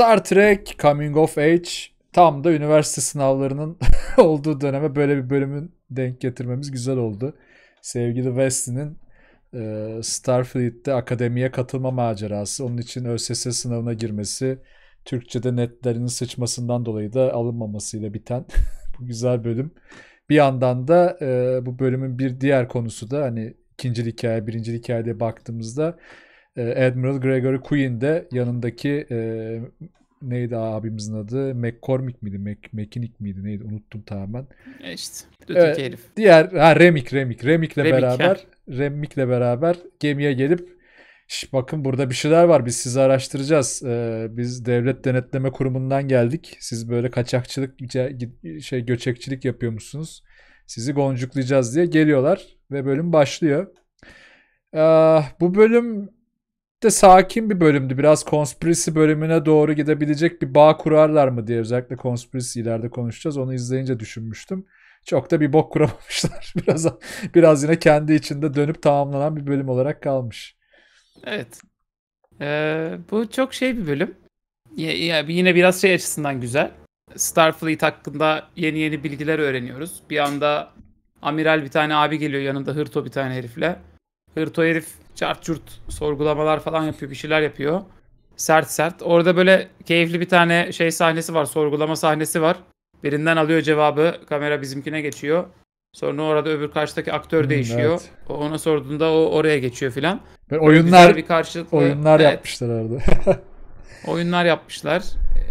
Star Trek Coming of Age tam da üniversite sınavlarının olduğu döneme böyle bir bölümün denk getirmemiz güzel oldu. Sevgili Wesley'nin e, Starfleet'te akademiye katılma macerası, onun için ÖSS sınavına girmesi, Türkçe'de netlerinin sıçmasından dolayı da alınmamasıyla biten bu güzel bölüm. Bir yandan da e, bu bölümün bir diğer konusu da hani ikinci hikaye, birinci hikayede baktığımızda ee, Admiral Gregory Quinn de yanındaki e, neydi abimizin adı? McCormick miydi? Mac, McKinnick miydi? Neydi? Unuttum tamamen. E işte işte. Ee, evet, herif. Diğer ha Remick Remik Remik'le Remik, beraber ya. Remik'le beraber gemiye gelip Şş, bakın burada bir şeyler var biz sizi araştıracağız. Ee, biz devlet denetleme kurumundan geldik. Siz böyle kaçakçılık şey göçekçilik yapıyormuşsunuz. Sizi goncuklayacağız diye geliyorlar ve bölüm başlıyor. Ee, bu bölüm de sakin bir bölümdü. Biraz konspirisi bölümüne doğru gidebilecek bir bağ kurarlar mı diye özellikle konspirisi ileride konuşacağız. Onu izleyince düşünmüştüm. Çok da bir bok kuramamışlar. Biraz biraz yine kendi içinde dönüp tamamlanan bir bölüm olarak kalmış. Evet. Ee, bu çok şey bir bölüm. Ya, ya, yine biraz şey açısından güzel. Starfleet hakkında yeni yeni bilgiler öğreniyoruz. Bir anda amiral bir tane abi geliyor yanında hırto bir tane herifle. Hırto herif çart çurt sorgulamalar falan yapıyor. Bir şeyler yapıyor. Sert sert. Orada böyle keyifli bir tane şey sahnesi var. Sorgulama sahnesi var. Birinden alıyor cevabı. Kamera bizimkine geçiyor. Sonra orada öbür karşıdaki aktör hmm, değişiyor. Evet. O ona sorduğunda o oraya geçiyor filan. Oyunlar bir karşılıklı, oyunlar evet, yapmışlar orada. oyunlar yapmışlar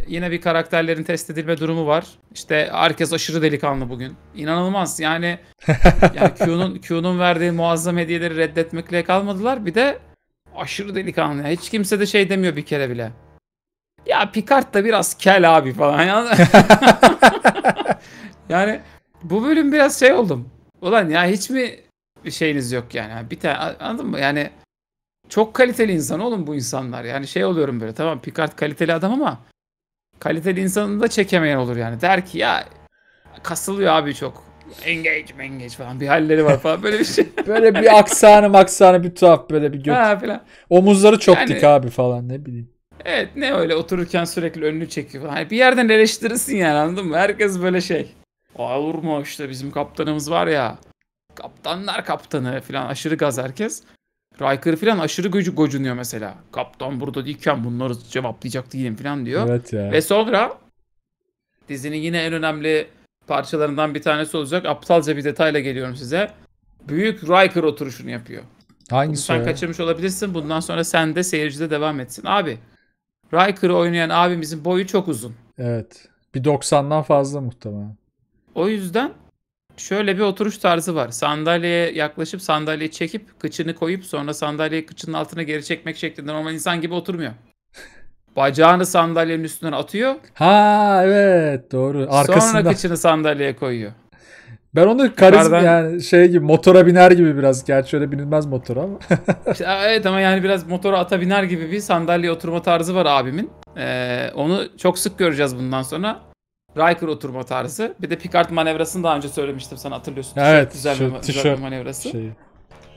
yine bir karakterlerin test edilme durumu var. İşte herkes aşırı delikanlı bugün. İnanılmaz yani, yani Q'nun Q'nun verdiği muazzam hediyeleri reddetmekle kalmadılar. Bir de aşırı delikanlı. Hiç kimse de şey demiyor bir kere bile. Ya Picard da biraz kel abi falan. Yani, yani bu bölüm biraz şey oldum. Ulan ya hiç mi bir şeyiniz yok yani? Bir tane anladın mı? Yani çok kaliteli insan oğlum bu insanlar. Yani şey oluyorum böyle tamam Picard kaliteli adam ama kaliteli insanı da çekemeyen olur yani. Der ki ya kasılıyor abi çok. Engage engage falan bir halleri var falan böyle bir şey. böyle bir aksanı maksanı bir tuhaf böyle bir gök. Ha, falan. Omuzları çok yani, dik abi falan ne bileyim. Evet ne öyle otururken sürekli önünü çekiyor falan. Hani bir yerden eleştirirsin yani anladın mı? Herkes böyle şey. Aa, olur mu işte bizim kaptanımız var ya. Kaptanlar kaptanı falan aşırı gaz herkes. Riker falan aşırı gocu gocunuyor mesela. Kaptan burada değilken bunları cevaplayacak değilim falan diyor. Evet ya. Ve sonra dizinin yine en önemli parçalarından bir tanesi olacak. Aptalca bir detayla geliyorum size. Büyük Riker oturuşunu yapıyor. Hangisi Bunu sen kaçırmış olabilirsin. Bundan sonra sen de seyircide devam etsin. Abi Riker'ı oynayan abimizin boyu çok uzun. Evet. Bir 90'dan fazla muhtemelen. O yüzden şöyle bir oturuş tarzı var. Sandalyeye yaklaşıp sandalyeyi çekip kıçını koyup sonra sandalyeyi kıçının altına geri çekmek şeklinde normal insan gibi oturmuyor. Bacağını sandalyenin üstüne atıyor. Ha evet doğru. Arkasından. Sonra kıçını sandalyeye koyuyor. Ben onu karizma Yukarıdan... yani şey gibi motora biner gibi biraz. Gerçi öyle binilmez motora ama. evet ama yani biraz motora ata biner gibi bir sandalye oturma tarzı var abimin. Ee, onu çok sık göreceğiz bundan sonra. Riker oturma tarzı. Bir de Picard manevrasını daha önce söylemiştim sana hatırlıyorsun. Evet. Güzel, bir, güzel bir manevrası. Şeyi.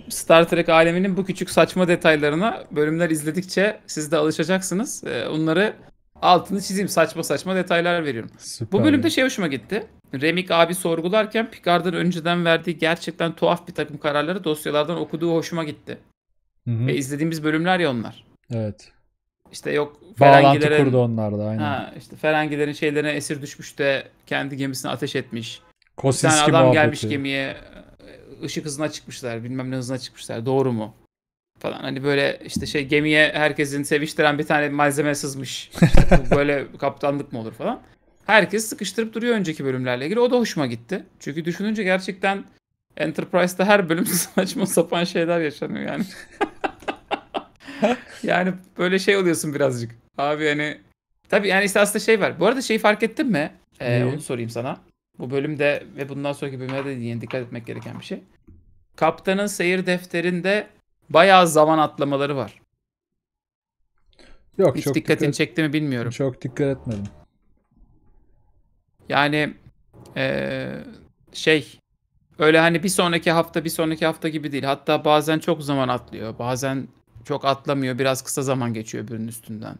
Star Trek aleminin bu küçük saçma detaylarına bölümler izledikçe siz de alışacaksınız. Ee, onları altını çizeyim. Saçma saçma detaylar veriyorum. Süper. Bu bölümde şey hoşuma gitti. Remik abi sorgularken Picard'ın önceden verdiği gerçekten tuhaf bir takım kararları dosyalardan okuduğu hoşuma gitti. Hı hı. Ve izlediğimiz bölümler ya onlar. Evet. İşte yok Bağlantı kurdu onlarda aynen. Ha, işte Ferengilerin şeylerine esir düşmüş de kendi gemisini ateş etmiş. Kosinski bir tane adam muhabbeti. gelmiş gemiye e, ışık hızına çıkmışlar bilmem ne hızına çıkmışlar doğru mu? Falan hani böyle işte şey gemiye herkesin seviştiren bir tane malzeme sızmış. İşte böyle kaptanlık mı olur falan. Herkes sıkıştırıp duruyor önceki bölümlerle ilgili. O da hoşuma gitti. Çünkü düşününce gerçekten Enterprise'da her bölüm saçma sapan şeyler yaşanıyor yani. yani böyle şey oluyorsun birazcık. Abi hani tabii yani işte aslında şey var. Bu arada şeyi fark ettin mi? Ee, onu sorayım sana. Bu bölümde ve bundan sonraki bölümlerde de yine dikkat etmek gereken bir şey. Kaptanın seyir defterinde bayağı zaman atlamaları var. Yok Hiç çok dikkatini dikkat, çekti mi bilmiyorum. Çok dikkat etmedim. Yani ee, şey öyle hani bir sonraki hafta bir sonraki hafta gibi değil. Hatta bazen çok zaman atlıyor. Bazen çok atlamıyor. Biraz kısa zaman geçiyor öbürünün üstünden.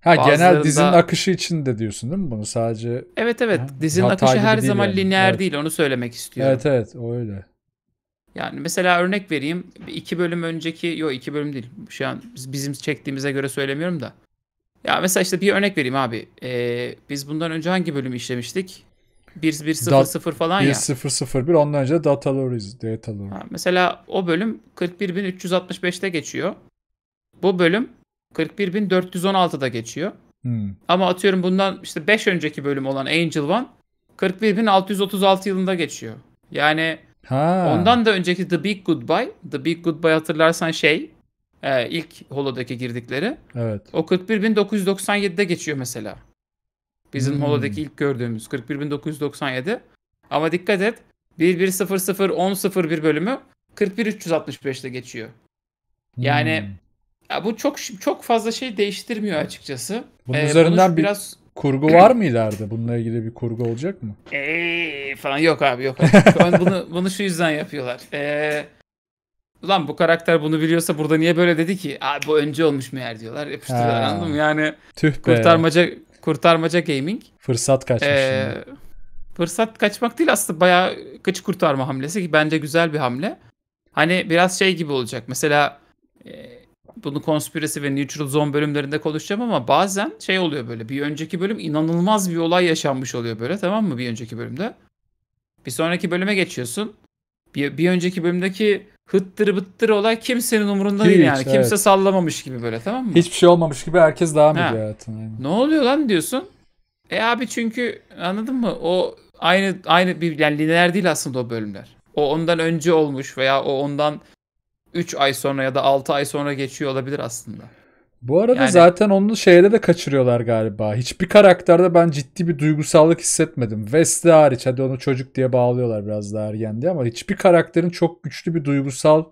Ha genel dizinin akışı için de diyorsun değil mi bunu? Sadece Evet evet. Ha? Dizinin akışı her zaman yani. lineer evet. değil. Onu söylemek istiyorum. Evet evet. O öyle. Yani mesela örnek vereyim. iki bölüm önceki, yok iki bölüm değil. Şu an bizim çektiğimize göre söylemiyorum da. Ya mesela işte bir örnek vereyim abi. Ee, biz bundan önce hangi bölümü işlemiştik? 1-1-0-0 falan ya. 1-0-0-1 ondan önce Dataloriz. Dataloriz. Ha, mesela o bölüm 41.365'te geçiyor. Bu bölüm 41.416'da geçiyor. Hmm. Ama atıyorum bundan işte 5 önceki bölüm olan Angel One 41.636 yılında geçiyor. Yani ha. ondan da önceki The Big Goodbye. The Big Goodbye hatırlarsan şey e, ilk holo'deki girdikleri. Evet. O 41.997'de geçiyor mesela. Bizim hmm. holodaki ilk gördüğümüz 41.997. Ama dikkat et 1100 1001 bölümü 41.365'te geçiyor. Yani hmm. Ya bu çok çok fazla şey değiştirmiyor açıkçası. Bunun ee, üzerinden bir biraz kurgu var mı ileride? Bununla ilgili bir kurgu olacak mı? Eee falan yok abi yok. Abi. bunu bunu şu yüzden yapıyorlar. Ee, ulan bu karakter bunu biliyorsa burada niye böyle dedi ki? Abi bu önce olmuş yer diyorlar. Yapıştırıyorlar anladın mı? Yani Tüh be. kurtarmaca kurtarmaca gaming. Fırsat kaçmış. Ee, Fırsat kaçmak değil aslında bayağı kıç kurtarma hamlesi ki bence güzel bir hamle. Hani biraz şey gibi olacak. Mesela e, bunu konspirasi ve neutral zone bölümlerinde konuşacağım ama bazen şey oluyor böyle bir önceki bölüm inanılmaz bir olay yaşanmış oluyor böyle tamam mı bir önceki bölümde. Bir sonraki bölüme geçiyorsun. Bir, bir önceki bölümdeki hıttır bıttırı olay kimsenin umurunda Hiç, değil yani. Evet. Kimse sallamamış gibi böyle tamam mı? Hiçbir şey olmamış gibi herkes devam ediyor ha. hayatına. Ne oluyor lan diyorsun. E abi çünkü anladın mı? O aynı aynı bir yani lineer değil aslında o bölümler. O ondan önce olmuş veya o ondan 3 ay sonra ya da 6 ay sonra geçiyor olabilir aslında. Bu arada yani... zaten onu şeyde de kaçırıyorlar galiba. Hiçbir karakterde ben ciddi bir duygusallık hissetmedim. Wesley hariç hadi onu çocuk diye bağlıyorlar biraz daha ergen diye ama hiçbir karakterin çok güçlü bir duygusal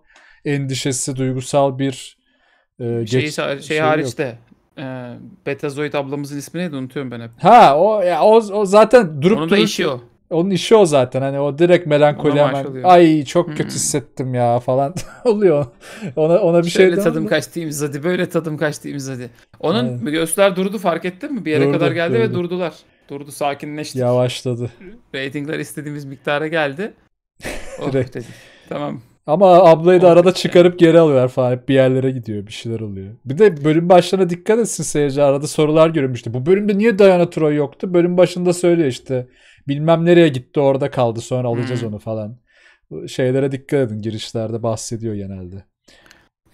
endişesi, duygusal bir e, şey, geç, şey, şey hariç yok. de e, Betazoid ablamızın ismi neydi unutuyorum ben hep. Ha o ya o, o zaten durup Onun durup, da işi onun işi o zaten. Hani o direkt melankoli ona hemen. Ay çok hmm. kötü hmm. hissettim ya falan oluyor. Ona ona bir şey Şöyle şey tadım kaçtı imzadı. Böyle tadım kaçtı imzadı. Onun evet. göğüsler durdu fark ettin mi? Bir yere durdu, kadar geldi durdu. ve durdular. Durdu sakinleşti. Yavaşladı. Ratingler istediğimiz miktara geldi. Oh dedik. Tamam. Ama ablayı da oh, arada çıkarıp geri alıyorlar falan. Hep bir yerlere gidiyor. Bir şeyler oluyor. Bir de bölüm başlarına dikkat etsin seyirci. Arada sorular görünmüştü. Bu bölümde niye Diana Troy yoktu? Bölüm başında söylüyor işte. Bilmem nereye gitti orada kaldı sonra alacağız hmm. onu falan. Şeylere dikkat edin girişlerde bahsediyor genelde.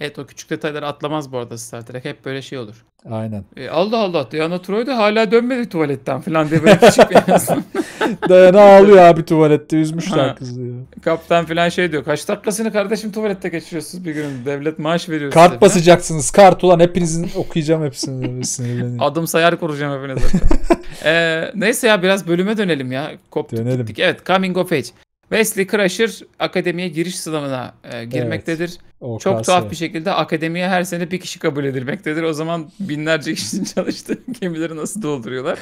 Evet o küçük detayları atlamaz bu arada Star Trek. Hep böyle şey olur. Aynen. E, Allah Allah Diana Troy da hala dönmedi tuvaletten falan diye böyle küçük bir yazdım. Diana ağlıyor abi tuvalette. Üzmüşler kızı ya. Kaptan falan şey diyor. Kaç taklasını kardeşim tuvalette geçiriyorsunuz bir gün. Devlet maaş veriyor Kart size basacaksınız. Kart ulan hepinizin okuyacağım hepsini. Adım sayar kuracağım hepinize. ee, neyse ya biraz bölüme dönelim ya. Koptuk dönelim. gittik. Evet Coming of Age. Wesley Crusher akademiye giriş sınavına e, girmektedir. Evet, Çok tuhaf bir şekilde akademiye her sene bir kişi kabul edilmektedir. O zaman binlerce kişinin çalıştığı gemileri nasıl dolduruyorlar?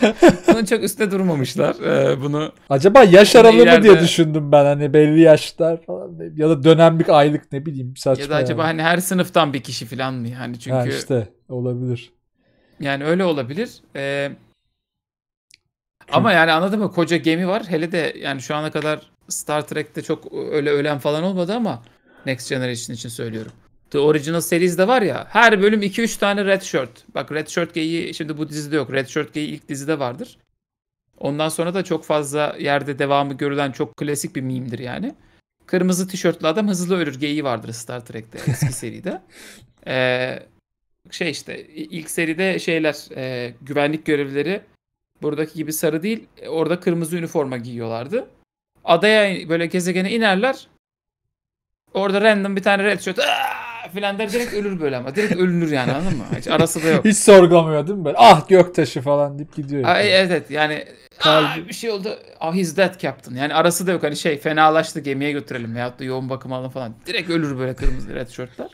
Bunun çok üstte durmamışlar. E, bunu Acaba yaş aralığı ileride... mı diye düşündüm ben. Hani belli yaşlar falan ya da dönemlik aylık ne bileyim saçma. Ya da acaba yani. hani her sınıftan bir kişi falan mı yani çünkü ha işte olabilir. Yani öyle olabilir. Eee ama yani anladın mı? Koca gemi var. Hele de yani şu ana kadar Star Trek'te çok öyle ölen falan olmadı ama Next Generation için söylüyorum. The Original Series de var ya her bölüm 2-3 tane Red Shirt. Bak Red Shirt geyiği şimdi bu dizide yok. Red Shirt geyiği ilk dizide vardır. Ondan sonra da çok fazla yerde devamı görülen çok klasik bir mimdir yani. Kırmızı tişörtlü adam hızlı ölür geyiği vardır Star Trek'te eski seride. Ee, şey işte ilk seride şeyler e, güvenlik görevlileri buradaki gibi sarı değil orada kırmızı üniforma giyiyorlardı adaya böyle gezegene inerler. Orada random bir tane red shot filan der direkt ölür böyle ama direkt ölünür yani anladın mı? Hiç arası da yok. Hiç sorgulamıyor değil mi böyle? Ah gök taşı falan deyip gidiyor. Yani. Ay, evet yani Kalbi... bir şey oldu. Ah he's dead captain. Yani arası da yok hani şey fenalaştı gemiye götürelim veyahut da yoğun bakım alın falan. Direkt ölür böyle kırmızı red shirtler.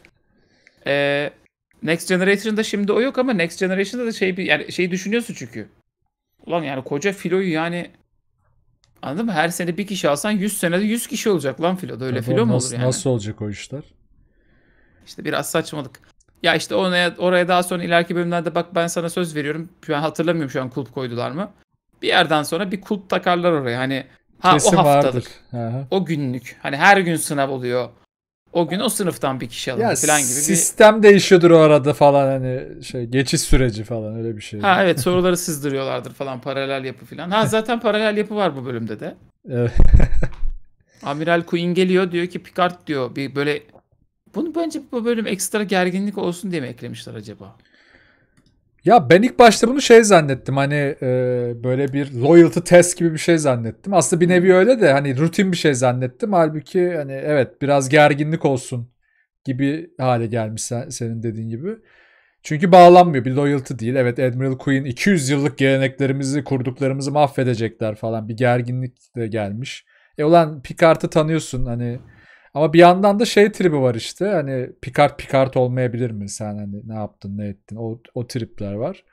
Ee, Next Generation'da şimdi o yok ama Next Generation'da da şey bir yani şeyi düşünüyorsun çünkü. Ulan yani koca filoyu yani Anladın mı? Her sene bir kişi alsan 100 senede 100 kişi olacak lan filoda. Öyle filo mu olur nasıl, yani? Nasıl olacak o işler? İşte biraz saçmalık. Ya işte oraya, oraya daha sonra ileriki bölümlerde bak ben sana söz veriyorum. Ben hatırlamıyorum şu an kulp koydular mı? Bir yerden sonra bir kulp takarlar oraya. Hani ha, Kesin o haftalık. Vardır. O günlük. Hani her gün sınav oluyor o gün o sınıftan bir kişi alın falan gibi. Sistem bir... değişiyordur o arada falan hani şey geçiş süreci falan öyle bir şey. Ha evet soruları sızdırıyorlardır falan paralel yapı falan. Ha zaten paralel yapı var bu bölümde de. Evet. Amiral Queen geliyor diyor ki Picard diyor bir böyle bunu bence bu bölüm ekstra gerginlik olsun diye mi eklemişler acaba? Ya ben ilk başta bunu şey zannettim hani e, böyle bir loyalty test gibi bir şey zannettim. Aslında bir nevi öyle de hani rutin bir şey zannettim. Halbuki hani evet biraz gerginlik olsun gibi hale gelmiş sen, senin dediğin gibi. Çünkü bağlanmıyor bir loyalty değil. Evet Admiral Queen 200 yıllık geleneklerimizi kurduklarımızı mahvedecekler falan bir gerginlik de gelmiş. E ulan Picard'ı tanıyorsun hani ama bir yandan da şey tribi var işte. Hani Picard Picard olmayabilir mi? Sen hani ne yaptın ne ettin? O, o tripler var.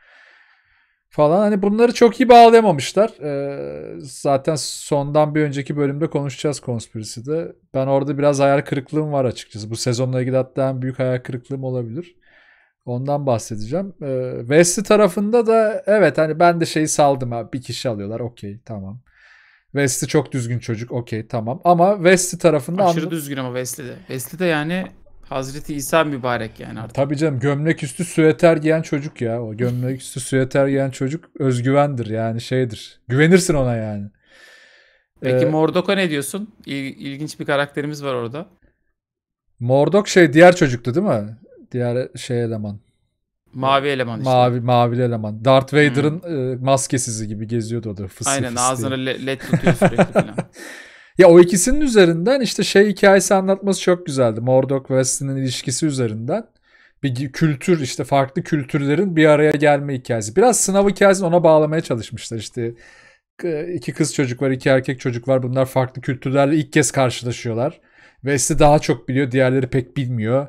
Falan hani bunları çok iyi bağlayamamışlar. Ee, zaten sondan bir önceki bölümde konuşacağız Conspiracy'de. Ben orada biraz hayal kırıklığım var açıkçası. Bu sezonla ilgili hatta en büyük hayal kırıklığım olabilir. Ondan bahsedeceğim. Ee, Wesley tarafında da evet hani ben de şeyi saldım. Ha, bir kişi alıyorlar okey tamam. Wesley çok düzgün çocuk. Okey tamam. Ama Wesley tarafında Aşırı anladım. düzgün ama Wesley de. Wesley de yani Hazreti İsa mübarek yani artık. Tabii canım gömlek üstü süeter giyen çocuk ya. O gömlek üstü süeter giyen çocuk özgüvendir yani şeydir. Güvenirsin ona yani. Peki ee, Mordok'a ne diyorsun? İl, ilginç bir karakterimiz var orada. Mordok şey diğer çocuktu değil mi? Diğer şey eleman. Mavi eleman işte. Mavi mavi eleman. Darth Vader'ın hmm. e, maskesizi gibi geziyordu o da fıs Aynen fıs ağzını le, led tutuyor sürekli falan. ya o ikisinin üzerinden işte şey hikayesi anlatması çok güzeldi. Mordok ve Wesley'nin ilişkisi üzerinden bir kültür işte farklı kültürlerin bir araya gelme hikayesi. Biraz sınav hikayesini ona bağlamaya çalışmışlar işte iki kız çocuk var iki erkek çocuk var bunlar farklı kültürlerle ilk kez karşılaşıyorlar. Wesley daha çok biliyor diğerleri pek bilmiyor.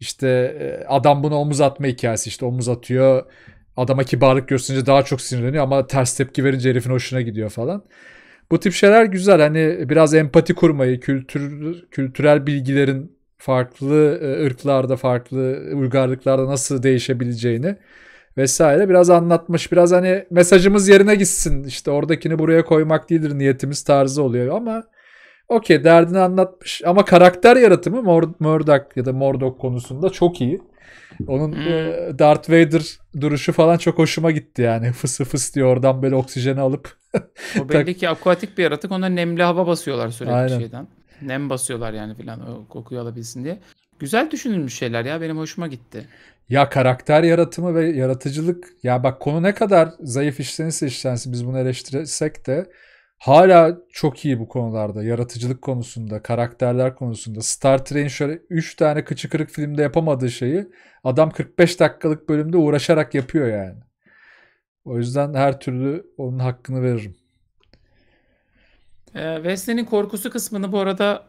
İşte e, adam bunu omuz atma hikayesi işte omuz atıyor. Adama kibarlık gösterince daha çok sinirleniyor ama ters tepki verince herifin hoşuna gidiyor falan. Bu tip şeyler güzel. Hani biraz empati kurmayı, kültür kültürel bilgilerin farklı e, ırklarda, farklı uygarlıklarda nasıl değişebileceğini vesaire biraz anlatmış. Biraz hani mesajımız yerine gitsin. İşte oradakini buraya koymak değildir niyetimiz tarzı oluyor ama okey derdini anlatmış ama karakter yaratımı Mor Murdoch ya da Mordok konusunda çok iyi. Onun hmm. e, Darth Vader duruşu falan çok hoşuma gitti yani. Fıs fıs diyor oradan böyle oksijeni alıp. o belli ki akvatik bir yaratık. Ona nemli hava basıyorlar sürekli Aynen. şeyden. Nem basıyorlar yani filan o kokuyu alabilsin diye. Güzel düşünülmüş şeyler ya benim hoşuma gitti. Ya karakter yaratımı ve yaratıcılık ya bak konu ne kadar zayıf işlenirse işlensin biz bunu eleştirsek de hala çok iyi bu konularda. Yaratıcılık konusunda, karakterler konusunda. Star Trek'in şöyle 3 tane kıçı kırık filmde yapamadığı şeyi adam 45 dakikalık bölümde uğraşarak yapıyor yani. O yüzden her türlü onun hakkını veririm. E, Wesley'nin korkusu kısmını bu arada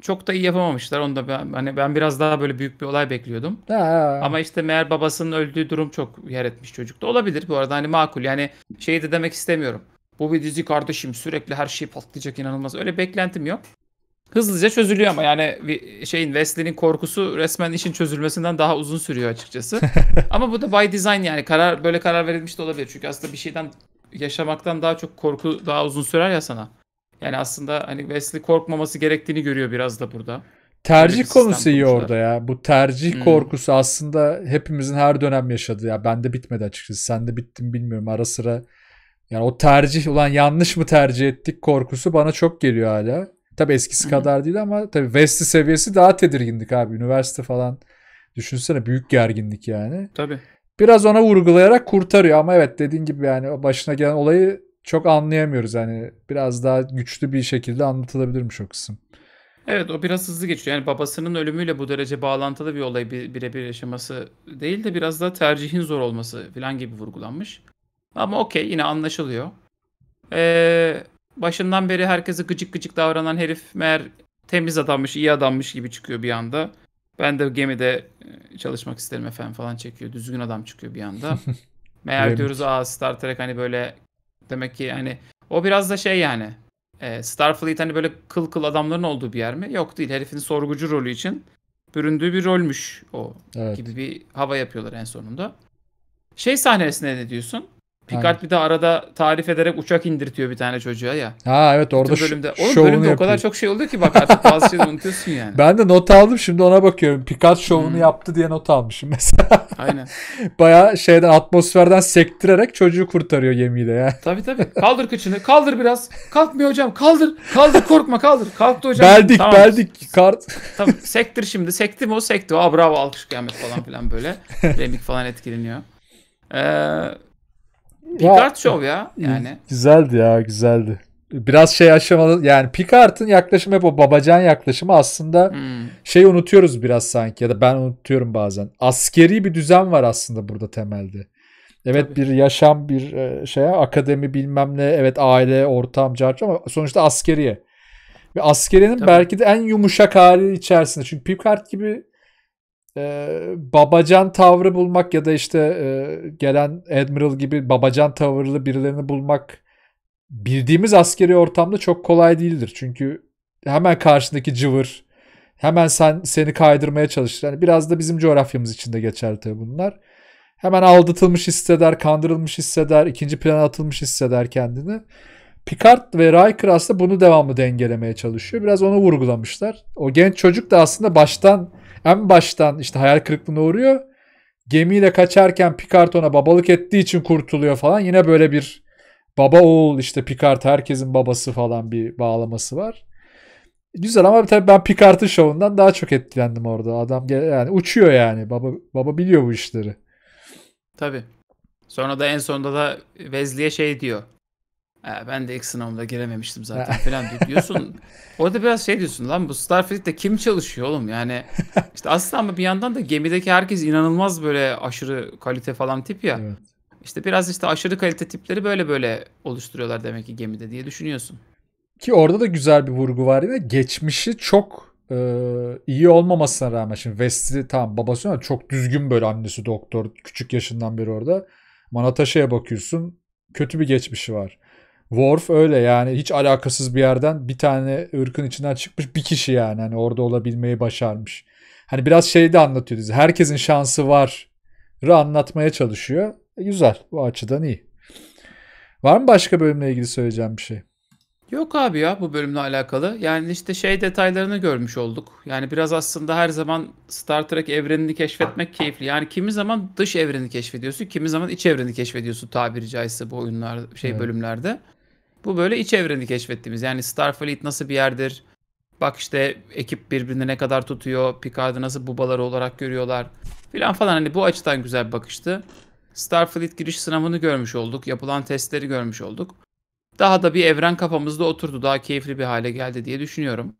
çok da iyi yapamamışlar. Onu da ben, hani ben biraz daha böyle büyük bir olay bekliyordum. Ha. Ama işte meğer babasının öldüğü durum çok yer etmiş çocukta. Olabilir bu arada hani makul. Yani şeyi de demek istemiyorum. Bu bir dizi kardeşim sürekli her şey patlayacak inanılmaz. Öyle beklentim yok. Hızlıca çözülüyor ama yani şeyin Wesley'nin korkusu resmen işin çözülmesinden daha uzun sürüyor açıkçası. ama bu da by design yani karar böyle karar verilmiş de olabilir. Çünkü aslında bir şeyden yaşamaktan daha çok korku daha uzun sürer ya sana. Yani aslında hani Wesley korkmaması gerektiğini görüyor biraz da burada. Tercih konusu iyi orada ya. Bu tercih hmm. korkusu aslında hepimizin her dönem yaşadığı ya. ben Bende bitmedi açıkçası. de bittim bilmiyorum. Ara sıra yani o tercih ulan yanlış mı tercih ettik korkusu bana çok geliyor hala. Tabi eskisi Hı-hı. kadar değil ama tabi West'i seviyesi daha tedirgindik abi. Üniversite falan düşünsene büyük gerginlik yani. Tabi. Biraz ona vurgulayarak kurtarıyor ama evet dediğin gibi yani başına gelen olayı çok anlayamıyoruz. Yani biraz daha güçlü bir şekilde anlatılabilirmiş o kısım. Evet o biraz hızlı geçiyor. Yani babasının ölümüyle bu derece bağlantılı bir olay birebir yaşaması değil de biraz daha tercihin zor olması falan gibi vurgulanmış. Ama okey yine anlaşılıyor. Ee, başından beri herkese gıcık gıcık davranan herif meğer temiz adammış, iyi adammış gibi çıkıyor bir anda. Ben de gemide e, çalışmak isterim efendim falan çekiyor. Düzgün adam çıkıyor bir anda. meğer diyoruz aa Star Trek hani böyle demek ki hani o biraz da şey yani. E, Starfleet hani böyle kıl kıl adamların olduğu bir yer mi? Yok değil. Herifin sorgucu rolü için büründüğü bir rolmüş o evet. gibi bir hava yapıyorlar en sonunda. Şey sahnesine ne diyorsun? Picard Aynen. bir de arada tarif ederek uçak indirtiyor bir tane çocuğa ya. Ha evet orada Bütün bölümde. Oğlum bölümde yapıyor. o kadar çok şey oluyor ki bak artık bazı şeyleri unutuyorsun yani. Ben de not aldım şimdi ona bakıyorum. Picard şovunu hmm. yaptı diye not almışım mesela. Aynen. Baya şeyden atmosferden sektirerek çocuğu kurtarıyor gemiyle ya. Tabii tabii. Kaldır kıçını. Kaldır biraz. Kalkmıyor hocam. Kaldır. Kaldır korkma kaldır. Kalktı hocam. Beldik tamam. beldik. Kart. Tabii sektir şimdi. Sekti mi o sekti. Aa bravo alkış kıyamet falan filan böyle. Remik falan etkileniyor. Ee, Picard ya, Show ya yani. Güzeldi ya güzeldi. Biraz şey aşamalı yani Picard'ın yaklaşımı hep o babacan yaklaşımı aslında hmm. şey unutuyoruz biraz sanki ya da ben unutuyorum bazen. Askeri bir düzen var aslında burada temelde. Evet Tabii. bir yaşam bir e, şeye akademi bilmem ne evet aile ortam carç ama sonuçta askeriye. Ve askerinin Tabii. belki de en yumuşak hali içerisinde. Çünkü Picard gibi e, babacan tavrı bulmak ya da işte e, gelen admiral gibi babacan tavırlı birilerini bulmak bildiğimiz askeri ortamda çok kolay değildir. Çünkü hemen karşındaki cıvır hemen sen seni kaydırmaya çalışır. Yani biraz da bizim coğrafyamız içinde geçerli tabii bunlar. Hemen aldatılmış hisseder, kandırılmış hisseder, ikinci plana atılmış hisseder kendini. Picard ve Riker aslında bunu devamlı dengelemeye çalışıyor. Biraz onu vurgulamışlar. O genç çocuk da aslında baştan en baştan işte hayal kırıklığına uğruyor. Gemiyle kaçarken Picard ona babalık ettiği için kurtuluyor falan. Yine böyle bir baba oğul işte Picard herkesin babası falan bir bağlaması var. Güzel ama tabii ben Picard'ın şovundan daha çok etkilendim orada. Adam yani uçuyor yani. Baba baba biliyor bu işleri. Tabii. Sonra da en sonunda da Wesley'e şey diyor ben de ilk sınavımda girememiştim zaten falan diyorsun. Orada biraz şey diyorsun lan bu Starfleet'te kim çalışıyor oğlum yani. işte aslında ama bir yandan da gemideki herkes inanılmaz böyle aşırı kalite falan tip ya. Evet. İşte biraz işte aşırı kalite tipleri böyle böyle oluşturuyorlar demek ki gemide diye düşünüyorsun. Ki orada da güzel bir vurgu var yine. Geçmişi çok e, iyi olmamasına rağmen şimdi Wesley tam babası ama çok düzgün böyle annesi doktor küçük yaşından beri orada. Manatasha'ya bakıyorsun kötü bir geçmişi var. Worf öyle yani hiç alakasız bir yerden bir tane ırkın içinden çıkmış bir kişi yani hani orada olabilmeyi başarmış. Hani biraz şeyi de anlatıyor dizi. Herkesin şansı var. Rı anlatmaya çalışıyor. E, güzel. Bu açıdan iyi. Var mı başka bölümle ilgili söyleyeceğim bir şey? Yok abi ya bu bölümle alakalı. Yani işte şey detaylarını görmüş olduk. Yani biraz aslında her zaman Star Trek evrenini keşfetmek keyifli. Yani kimi zaman dış evreni keşfediyorsun, kimi zaman iç evreni keşfediyorsun tabiri caizse bu oyunlar şey evet. bölümlerde. Bu böyle iç evreni keşfettiğimiz. Yani Starfleet nasıl bir yerdir? Bak işte ekip birbirini ne kadar tutuyor, Picard'ı nasıl bubaları olarak görüyorlar falan falan. Hani bu açıdan güzel bir bakıştı. Starfleet giriş sınavını görmüş olduk. Yapılan testleri görmüş olduk. Daha da bir evren kafamızda oturdu. Daha keyifli bir hale geldi diye düşünüyorum.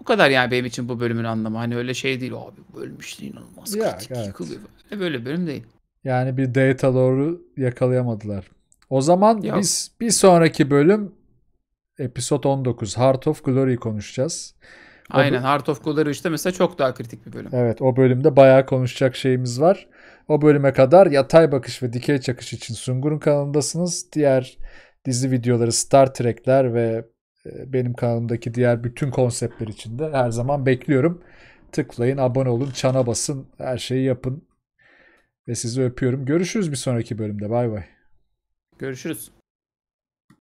Bu kadar yani benim için bu bölümün anlamı. Hani öyle şey değil abi bölüm inanılmaz ya, kritik evet. Böyle bölüm değil. Yani bir data doğru yakalayamadılar. O zaman ya. biz bir sonraki bölüm episod 19 Heart of Glory konuşacağız. O Aynen Heart of Glory işte mesela çok daha kritik bir bölüm. Evet o bölümde bayağı konuşacak şeyimiz var. O bölüme kadar yatay bakış ve dikey çakış için Sungur'un kanalındasınız. Diğer dizi videoları Star Trek'ler ve e, benim kanalımdaki diğer bütün konseptler için de her zaman bekliyorum. Tıklayın, abone olun, çana basın, her şeyi yapın. Ve sizi öpüyorum. Görüşürüz bir sonraki bölümde. Bay bay. Görüşürüz.